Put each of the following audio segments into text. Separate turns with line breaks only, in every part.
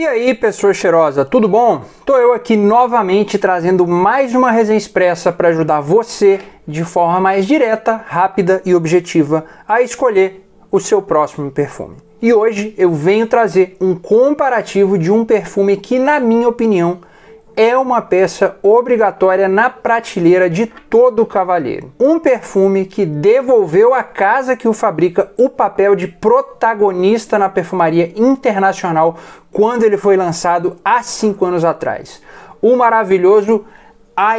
E aí, pessoa cheirosa, tudo bom? Tô eu aqui novamente trazendo mais uma resenha expressa para ajudar você de forma mais direta, rápida e objetiva a escolher o seu próximo perfume. E hoje eu venho trazer um comparativo de um perfume que, na minha opinião, é uma peça obrigatória na prateleira de todo cavalheiro. Um perfume que devolveu à casa que o fabrica o papel de protagonista na perfumaria internacional quando ele foi lançado há cinco anos atrás. O maravilhoso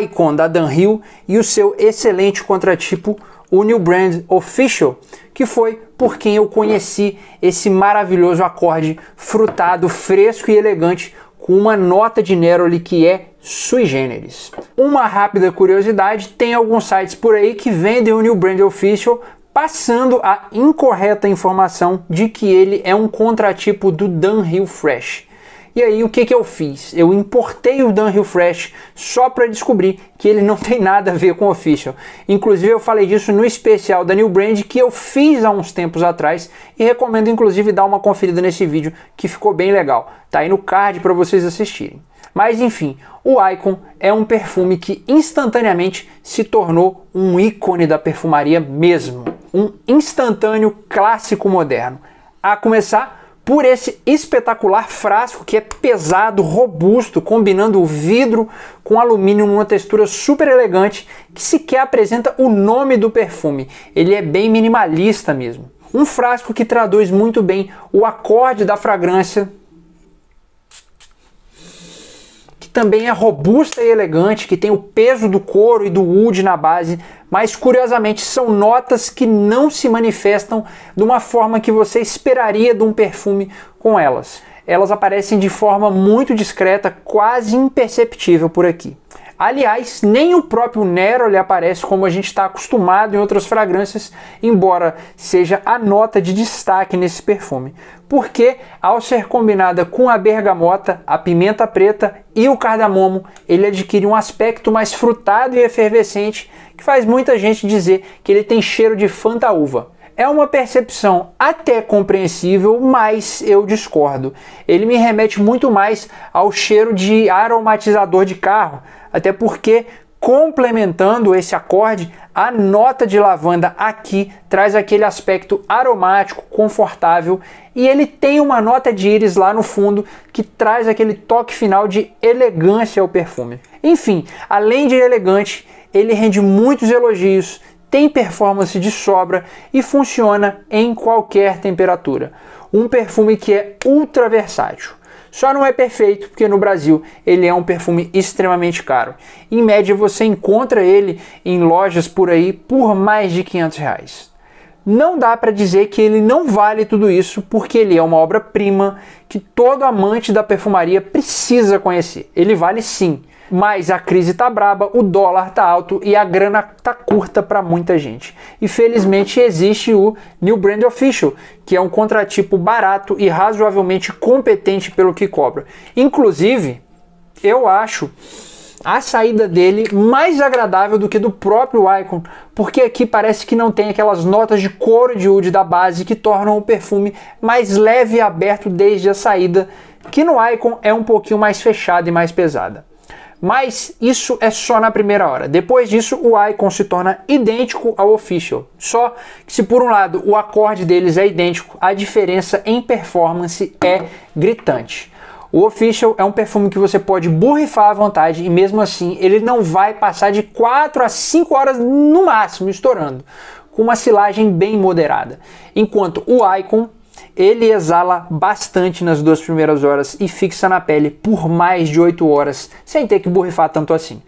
Icon da Dan Hill e o seu excelente contratipo, o New Brand Official, que foi por quem eu conheci esse maravilhoso acorde frutado, fresco e elegante com uma nota de Neroli que é sui generis. Uma rápida curiosidade, tem alguns sites por aí que vendem o New Brand Official passando a incorreta informação de que ele é um contratipo do Dunhill Fresh. E aí o que, que eu fiz? Eu importei o Dunhill Fresh só para descobrir que ele não tem nada a ver com o Official. Inclusive eu falei disso no especial da New Brand que eu fiz há uns tempos atrás e recomendo inclusive dar uma conferida nesse vídeo que ficou bem legal. Tá aí no card para vocês assistirem. Mas enfim, o Icon é um perfume que instantaneamente se tornou um ícone da perfumaria mesmo. Um instantâneo clássico moderno. A começar por esse espetacular frasco que é pesado, robusto, combinando o vidro com alumínio numa textura super elegante que sequer apresenta o nome do perfume. Ele é bem minimalista mesmo. Um frasco que traduz muito bem o acorde da fragrância também é robusta e elegante, que tem o peso do couro e do wood na base, mas curiosamente são notas que não se manifestam de uma forma que você esperaria de um perfume com elas. Elas aparecem de forma muito discreta, quase imperceptível por aqui. Aliás, nem o próprio Nero lhe aparece como a gente está acostumado em outras fragrâncias, embora seja a nota de destaque nesse perfume. Porque, ao ser combinada com a bergamota, a pimenta preta e o cardamomo, ele adquire um aspecto mais frutado e efervescente que faz muita gente dizer que ele tem cheiro de fanta uva. É uma percepção até compreensível, mas eu discordo. Ele me remete muito mais ao cheiro de aromatizador de carro, até porque complementando esse acorde, a nota de lavanda aqui traz aquele aspecto aromático, confortável, e ele tem uma nota de íris lá no fundo que traz aquele toque final de elegância ao perfume. Enfim, além de elegante, ele rende muitos elogios tem performance de sobra e funciona em qualquer temperatura. Um perfume que é ultra versátil. Só não é perfeito porque no Brasil ele é um perfume extremamente caro. Em média você encontra ele em lojas por aí por mais de 500 reais. Não dá para dizer que ele não vale tudo isso porque ele é uma obra-prima que todo amante da perfumaria precisa conhecer. Ele vale sim mas a crise tá braba, o dólar tá alto e a grana tá curta para muita gente. E felizmente existe o New Brand Official, que é um contratipo barato e razoavelmente competente pelo que cobra. Inclusive, eu acho a saída dele mais agradável do que do próprio Icon, porque aqui parece que não tem aquelas notas de couro de wood da base que tornam o perfume mais leve e aberto desde a saída, que no Icon é um pouquinho mais fechada e mais pesada. Mas isso é só na primeira hora. Depois disso, o icon se torna idêntico ao official. Só que se por um lado o acorde deles é idêntico, a diferença em performance é gritante. O Official é um perfume que você pode borrifar à vontade e mesmo assim ele não vai passar de 4 a 5 horas no máximo estourando, com uma silagem bem moderada. Enquanto o Icon ele exala bastante nas duas primeiras horas e fixa na pele por mais de 8 horas, sem ter que borrifar tanto assim.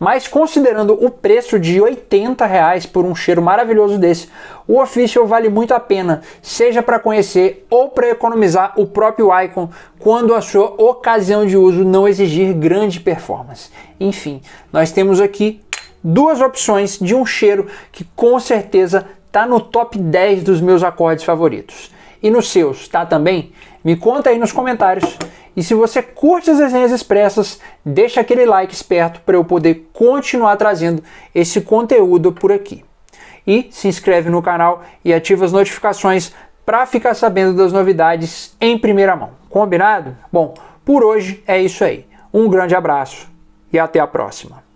Mas considerando o preço de 80 reais por um cheiro maravilhoso desse, o Official vale muito a pena, seja para conhecer ou para economizar o próprio Icon quando a sua ocasião de uso não exigir grande performance. Enfim, nós temos aqui duas opções de um cheiro que com certeza está no top 10 dos meus acordes favoritos e nos seus, tá também? Me conta aí nos comentários. E se você curte as resenhas expressas, deixa aquele like esperto para eu poder continuar trazendo esse conteúdo por aqui. E se inscreve no canal e ativa as notificações para ficar sabendo das novidades em primeira mão. Combinado? Bom, por hoje é isso aí. Um grande abraço e até a próxima.